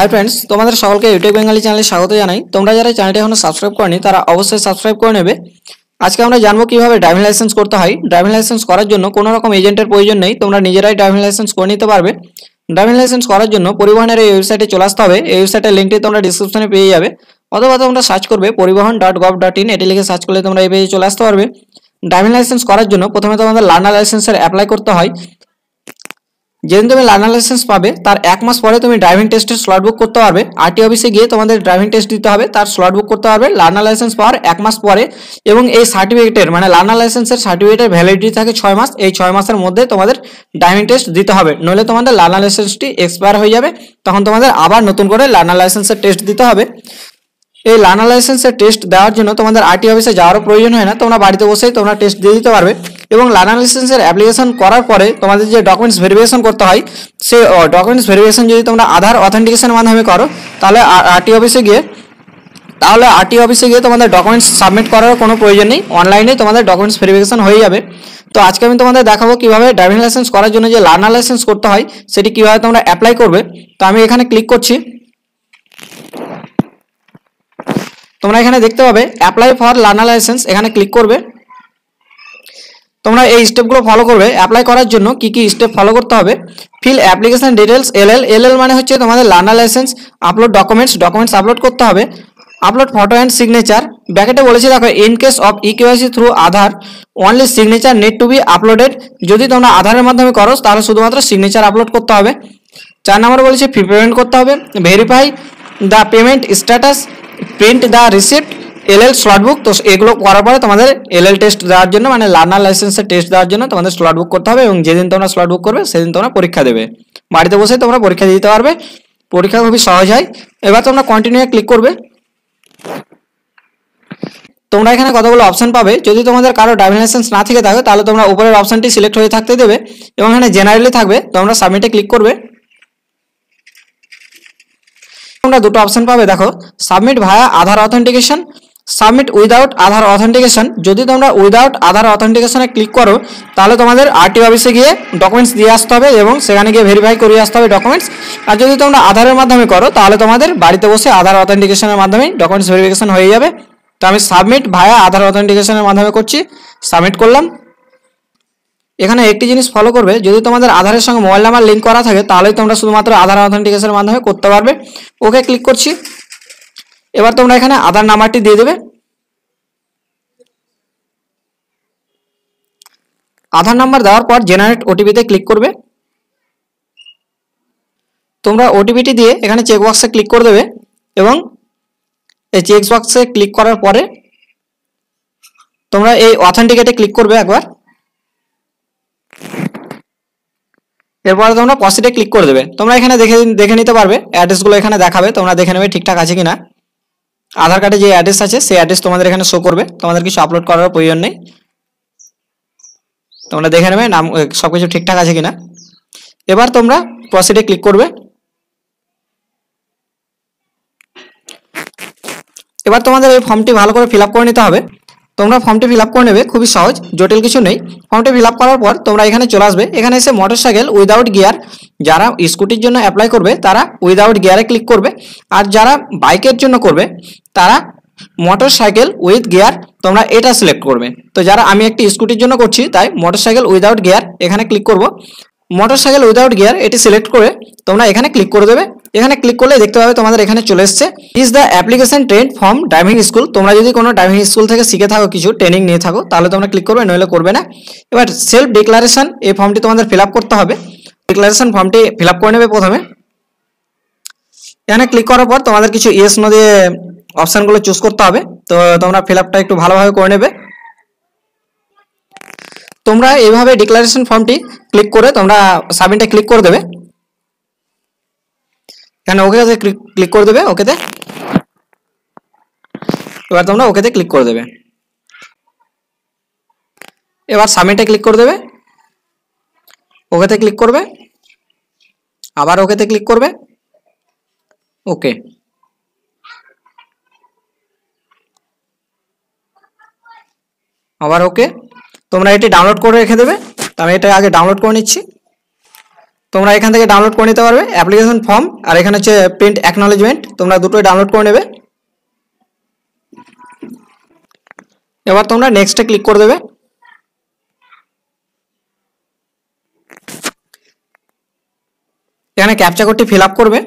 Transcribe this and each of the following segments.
hi friends তোমাদের সকলকে YouTube Bengali চ্যানেলে স্বাগত জানাই তোমরা যারা চ্যানেলটি এখনো সাবস্ক্রাইব করনি তারা অবশ্যই সাবস্ক্রাইব করে নেবে আজকে আমরা জানবো কিভাবে ড্রাইভিং লাইসেন্স করতে হয় ড্রাইভিং লাইসেন্স করার জন্য কোনো রকম এজেন্টের প্রয়োজন নেই তোমরা নিজেরাই ড্রাইভিং লাইসেন্স করে নিতে পারবে ড্রাইভিং লাইসেন্স করার জন্য পরিবহনের এই ওয়েবসাইটে চলে আসতে হবে এই ওয়েবসাইটের লিঙ্কটি তোমরা ডিসক্রিপশনে পেয়ে যাবে অথবা তোমরা সার্চ করবে পরিবহন ডট গভ ডট ইন এটি লিখে সার্চ করলে তোমরা এই পেজে চলে আসতে পারবে ড্রাইভিং লাইসেন্স করার জন্য প্রথমে তোমাদের লার্নার লাইসেন্সের অ্যাপ্লাই করতে হয় যেদিন তুমি লার্নার লাইসেন্স পাবে তার এক মাস পরে তুমি ড্রাইভিং টেস্টের স্লট বুক করতে পারবে আরটি অফিসে গিয়ে তোমাদের ড্রাইভিং টেস্ট দিতে হবে তার স্লট বুক করতে পারবে লার্নার লাইসেন্স পাওয়ার এক মাস পরে এবং এই সার্টিফিকেটের মানে লার্নার লাইসেন্সের সার্টিফিকেটের ভ্যালিডিটি থাকে ছয় মাস এই ছয় মাসের মধ্যে তোমাদের ড্রাইভিং টেস্ট দিতে হবে নইলে তোমাদের লার্নার লাইসেন্সটি এক্সপায়ার হয়ে যাবে তখন তোমাদের আবার নতুন করে লার্নার লাইসেন্সের টেস্ট দিতে হবে এই লার্নার লাইসেন্সের টেস্ট দেওয়ার জন্য তোমাদের আরটি অফিসে যাওয়ারও প্রয়োজন হয় না তোমরা বাড়িতে বসেই তোমরা টেস্ট দিয়ে দিতে পারবে এবং লার্নার লাইসেন্সের অ্যাপ্লিকেশন করার পরে তোমাদের যে ডকুমেন্টস ভেরিফিকেশন করতে হয় সেই ডকুমেন্টস ভেরিফিকেশন যদি তোমরা আধার অথেন্টিকেশনের মাধ্যমে করো তাহলে আরটি অফিসে গিয়ে তাহলে আরটি অফিসে গিয়ে তোমাদের ডকুমেন্টস সাবমিট করার কোনো প্রয়োজন নেই অনলাইনে তোমাদের ডকুমেন্টস ভেরিফিকেশন হয়ে যাবে তো আজকে আমি তোমাদের দেখাবো কিভাবে ড্রাইভিং লাইসেন্স করার জন্য যে লার্নার লাইসেন্স করতে হয় সেটি কিভাবে তোমরা অ্যাপ্লাই করবে তো আমি এখানে ক্লিক করছি তোমরা এখানে দেখতে পাবে অ্যাপ্লাই ফর লার্নার লাইসেন্স এখানে ক্লিক করবে তোমরা এই স্টেপগুলো ফলো করবে অ্যাপ্লাই করার জন্য কি কি স্টেপ ফলো করতে হবে fill application details LL LL মানে হচ্ছে তোমাদের learner licence upload documents documents upload করতে হবে আপলোড ফটো অ্যান্ড সিগনেচার ব্যাকেটে বলেছি দেখো in case of eKYC through Aadhaar only signature need to be uploaded যদি তোমরা আধারের মাধ্যমে করো তাহলে শুধুমাত্র সিগনেচার আপলোড করতে হবে চার নম্বর বলেছে ফি পেমেন্ট করতে হবে verify the payment status print the receipt LL slot book তো এগুলো করার পরে তোমাদের এলএল টেস্ট দেওয়ার জন্য মানে লার্নার লাইসেন্সের টেস্ট দেওয়ার জন্য তোমাদের স্লট বুক করতে হবে এবং যেদিন তোমরা স্লট বুক করবে সেদিন তোমরা পরীক্ষা দেবে বাড়িতে বসে তোমরা পরীক্ষা দিতে পারবে পরীক্ষা খুবই সহজ হয় এবার তোমরা কন্টিনিউ ক্লিক করবে তোমরা এখানে কতগুলো অপশন পাবে যদি তোমাদের কারো ড্রাইভিং লাইসেন্স না থেকে থাকে তাহলে তোমরা উপরের অপশনটি সিলেক্ট হয়ে থাকতে দেবে এবং এখানে জেনারেলি থাকবে তোমরা সাবমিটে ক্লিক করবে তোমরা দুটো অপশন পাবে দেখো submit via Aadhaar authentication submit without Aadhaar authentication যদি তোমরা উইদাউট আধার অথেন্টিকেশনে ক্লিক করো তাহলে তোমাদের আরটি অফিসে গিয়ে ডকুমেন্টস দিয়ে আসতে হবে এবং সেখানে গিয়ে ভেরিফাই করিয়ে আসতে হবে ডকুমেন্টস আর যদি তোমরা আধারের মাধ্যমে করো তাহলে তোমাদের বাড়িতে বসে আধার অথেন্টিকেশনের মাধ্যমে ডকুমেন্টস ভেরিফিকেশন হয়ে যাবে তো আমি সাবমিট ভায়া আধার অথেন্টিকেশনের মাধ্যমে করছি সাবমিট করলাম এখানে একটি জিনিস ফলো করবে যদি তোমাদের আধারের সঙ্গে মোবাইল নাম্বার লিঙ্ক করা থাকে তাহলে তোমরা শুধুমাত্র আধার অথেন্টিকেশনের মাধ্যমে করতে পারবে ওকে ক্লিক করছি এবার তোমরা এখানে আধার নাম্বারটি দিয়ে দেবে আধার নাম্বার দেওয়ার পর জেনারেট ওটিপিতে ক্লিক করবে তোমরা ওটিপিটি দিয়ে এখানে চেকবক্সে ক্লিক করে দেবে এবং এই চেকবক্সে ক্লিক করার পরে তোমরা এই অথেন্টিকেটে ক্লিক করবে একবার এরপরে তোমরা পসিটে ক্লিক করে দেবে তোমরা এখানে দেখে দেখে নিতে পারবে অ্যাড্রেসগুলো এখানে দেখাবে তোমরা দেখে নেবে ঠিকঠাক আছে কিনা আধার কার্ডে যে অ্যাড্রেস আছে সেই অ্যাড্রেস তোমাদের এখানে শো করবে তোমাদের কিছু আপলোড করার প্রয়োজন নেই তোমরা দেখে নেবে নাম সব কিছু ঠিকঠাক আছে কিনা এবার তোমরা প্রসিডে ক্লিক করবে এবার তোমাদের এই ফর্মটি ভালো করে ফিল করে নিতে হবে তোমরা ফর্মটি ফিল করে নেবে খুবই সহজ জটিল কিছু নেই ফর্মটি ফিল করার পর তোমরা এখানে চলে আসবে এখানে এসে মোটরসাইকেল উইদাউট গিয়ার যারা স্কুটির জন্য অ্যাপ্লাই করবে তারা উইদাউট গিয়ারে ক্লিক করবে আর যারা বাইকের জন্য করবে তারা মোটরসাইকেল উইথ গিয়ার তোমরা এটা সিলেক্ট করবে তো যারা আমি একটি স্কুটির জন্য করছি তাই মোটরসাইকেল উইদাউট গিয়ার এখানে ক্লিক করব মোটরসাইকেল উইদাউট গিয়ার এটি সিলেক্ট করে তোমরা এখানে ক্লিক করে দেবে এখানে ক্লিক করলে দেখতে পাবে তোমাদের এখানে চলে এসছে is the application trained from driving school তোমরা যদি কোনো ড্রাইভিং স্কুল থেকে শিখে থাকো কিছু ট্রেনিং নিয়ে থাকো তাহলে তোমরা ক্লিক করবে নইলে করবে না এবার সেলফ ডিক্লারেশন এই ফর্মটি তোমাদের ফিল করতে হবে ডিক্লারেশন ফর্মটি ফিল করে নেবে প্রথমে এখানে ক্লিক করার পর তোমাদের কিছু ইয়েস নো দিয়ে অপশানগুলো চুজ করতে হবে তো তোমরা ফিল একটু ভালোভাবে করে নেবে তোমরা এইভাবে ডিক্লারেশন ফর্মটি ক্লিক করে তোমরা সাবমিটে ক্লিক করে দেবে এখানে ওকেতে ক্লিক করে দেবে ওকেতে এবার তোমরা ওকেতে ক্লিক করে দেবে এবার সাবমিটে ক্লিক করে দেবে ওকেতে ক্লিক করবে আবার ওকেতে ক্লিক করবে ওকে আবার ওকে তোমরা এটি ডাউনলোড করে রেখে দেবে আমি এটা আগে ডাউনলোড করে নিচ্ছি তোমরা এখান থেকে ডাউনলোড করে নিতে পারবে অ্যাপ্লিকেশন ফর্ম আর এখানে হচ্ছে প্রিন্ট অ্যাকনোলেজমেন্ট তোমরা দুটোই ডাউনলোড করে নেবে এবার তোমরা নেক্সটে ক্লিক করে দেবে এখানে ক্যাপচা কোডটি ফিল আপ করবে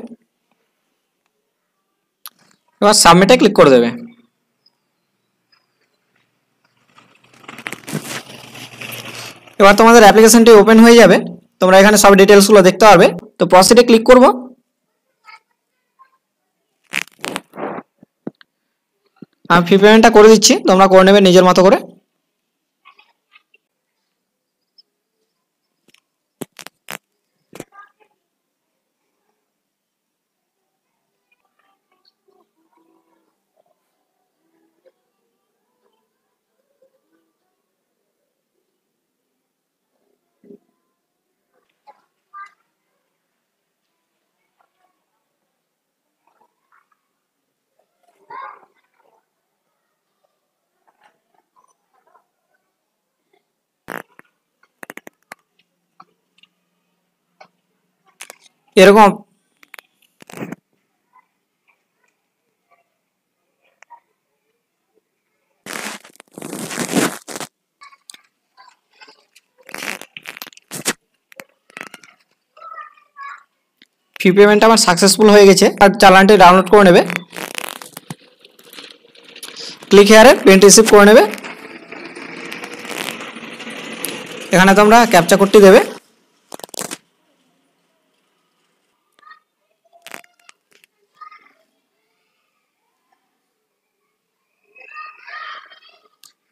এবার সাবমিটে ক্লিক করে দেবে এবার তোমাদের অ্যাপ্লিকেশনটি ওপেন হয়ে যাবে তোমরা এখানে সব ডিটেলসগুলো দেখতে পারবে তো প্রসিডে ক্লিক করব আমি ফি পেমেন্টটা করে দিচ্ছি তোমরা করে নেবে নিজের মতো করে এরকম ফি পেমেন্টটা আমার সাকসেসফুল হয়ে গেছে আর চালানটি ডাউনলোড করে নেবে ক্লিক হেয়ারে প্রিন্ট রিসিভ করে নেবে এখানে তোমরা ক্যাপচা করতে দেবে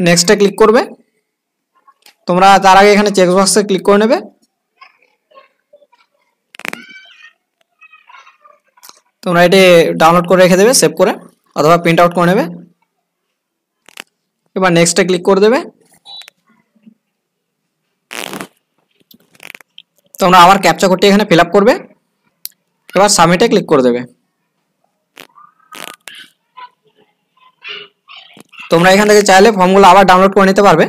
নেক্সটে ক্লিক করবে তোমরা তার আগে এখানে চেকবক্সে ক্লিক করে নেবে তোমরা এটি ডাউনলোড করে রেখে দেবে সেভ করে অথবা প্রিন্ট আউট করে নেবে এবার নেক্সটে ক্লিক করে দেবে তোমরা আবার ক্যাপচা করতে এখানে ফিল করবে এবার সাবমিটে ক্লিক করে দেবে তোমরা এখান থেকে চাইলে ফর্মগুলো আবার ডাউনলোড করে নিতে পারবে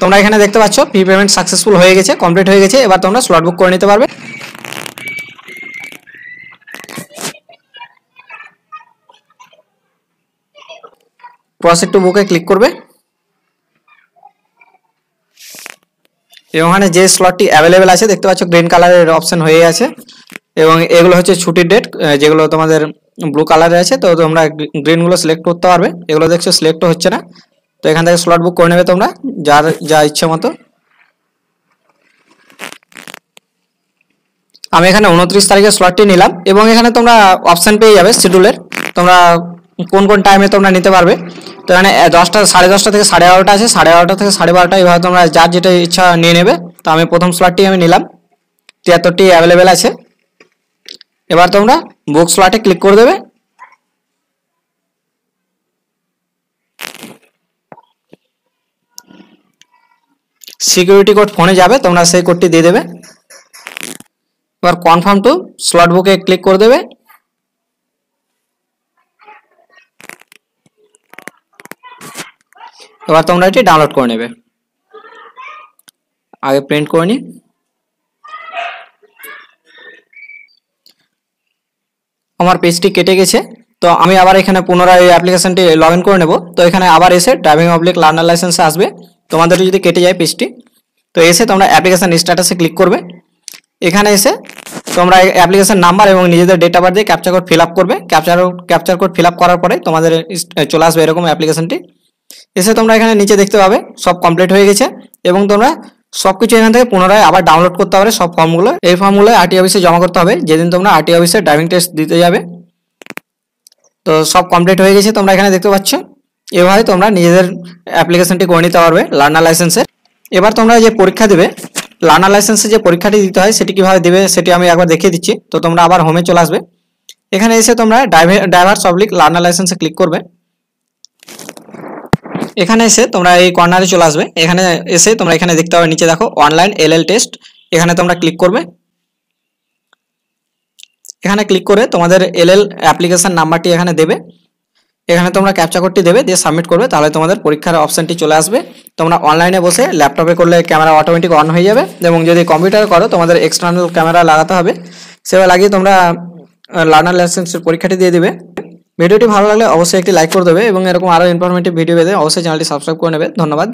তোমরা এখানে দেখতে পাচ্ছ প্রি পেমেন্ট সাকসেসফুল হয়ে গেছে কমপ্লিট হয়ে গেছে এবার তোমরা স্লট বুক করে নিতে পারবে প্রসেস টু বুকে ক্লিক করবে এবং যে স্লটটি অ্যাভেলেবেল আছে দেখতে পাচ্ছ গ্রিন কালারের অপশন হয়ে আছে এবং এগুলো হচ্ছে ছুটির ডেট যেগুলো তোমাদের ব্লু কালারে আছে তো তোমরা গ্রিনগুলো সিলেক্ট করতে পারবে এগুলো দেখছো সিলেক্টও হচ্ছে না তো এখান থেকে স্লট বুক করে নেবে তোমরা যার যা ইচ্ছে মতো আমি এখানে উনত্রিশ তারিখে স্লটটি নিলাম এবং এখানে তোমরা অপশান পেয়ে যাবে শিডিউলের তোমরা কোন কোন টাইমে তোমরা নিতে পারবে তো এখানে দশটা সাড়ে দশটা থেকে সাড়ে এগারোটা আছে সাড়ে এগারোটা থেকে সাড়ে বারোটা এভাবে তোমরা যার যেটা ইচ্ছা নিয়ে নেবে তো আমি প্রথম স্লটটি আমি নিলাম তিয়াত্তরটি অ্যাভেলেবেল আছে এবার তোমরা বুক স্লটে ক্লিক করে দেবে সিকিউরিটি কোড ফোনে যাবে তোমরা সেই কোডটি দিয়ে দেবে এবার কনফার্ম টু স্লট বুকে ক্লিক করে দেবে এবার তোমরা এটি ডাউনলোড করে নেবে আগে প্রিন্ট করে নিই আমার পেজটি কেটে গেছে তো আমি আবার এখানে পুনরায় এই অ্যাপ্লিকেশনটি লগ করে নেব তো এখানে আবার এসে ড্রাইভিং পাবলিক লার্নার লাইসেন্সে আসবে তোমাদের যদি কেটে যায় পেজটি তো এসে তোমরা অ্যাপ্লিকেশান স্ট্যাটাসে ক্লিক করবে এখানে এসে তোমরা অ্যাপ্লিকেশান নাম্বার এবং নিজেদের ডেট অফ বার্থ দিয়ে ক্যাপচার কোড ফিল আপ করবে captcha captcha code fill up করার পরে তোমাদের চলে আসবে এরকম অ্যাপ্লিকেশানটি এসে তোমরা এখানে নিচে দেখতে পাবে সব কমপ্লিট হয়ে গেছে এবং তোমরা সবকিছু এখান থেকে পুনরায় আবার ডাউনলোড করতে হবে সব ফর্মগুলো এই ফর্মগুলো আরটি অফিসে জমা করতে হবে যেদিন তোমরা আরটি অফিসে ড্রাইভিং টেস্ট দিতে যাবে তো সব কমপ্লিট হয়ে গেছে তোমরা এখানে দেখতে পাচ্ছ এভাবে তোমরা নিজেদের অ্যাপ্লিকেশনটি করে নিতে পারবে লার্নার লাইসেন্সের এবার তোমরা যে পরীক্ষা দেবে লার্নার লাইসেন্সে যে পরীক্ষাটি দিতে হয় সেটি কীভাবে দেবে সেটি আমি একবার দেখিয়ে দিচ্ছি তো তোমরা আবার হোমে চলে আসবে এখানে এসে তোমরা ড্রাইভার ড্রাইভার সবলিক লার্নার লাইসেন্সে ক্লিক করবে এখানে এসে তোমরা এই কর্নারে চলে আসবে এখানে এসে তোমরা এখানে দেখতে পাবে নিচে দেখো অনলাইন এলএল টেস্ট এখানে তোমরা ক্লিক করবে এখানে ক্লিক করে তোমাদের এলএল অ্যাপ্লিকেশান নাম্বারটি এখানে দেবে এখানে তোমরা ক্যাপচা কোডটি দেবে দিয়ে সাবমিট করবে তাহলে তোমাদের পরীক্ষার অপশানটি চলে আসবে তোমরা অনলাইনে বসে ল্যাপটপে করলে ক্যামেরা অটোমেটিক অন হয়ে যাবে এবং যদি কম্পিউটার করো তোমাদের এক্সটার্নাল ক্যামেরা লাগাতে হবে সেবা লাগিয়ে তোমরা লার্নার লাইসেন্সের পরীক্ষাটি দিয়ে দেবে ভিডিওটি ভালো লাগলে অবশ্যই একটি লাইক করে দেবে এবং এরকম আরও ইনফরমেটিভ ভিডিও পেতে অবশ্যই চ্যানেলটি সাবস্ক্রাইব করে নেবে ধন্যবাদ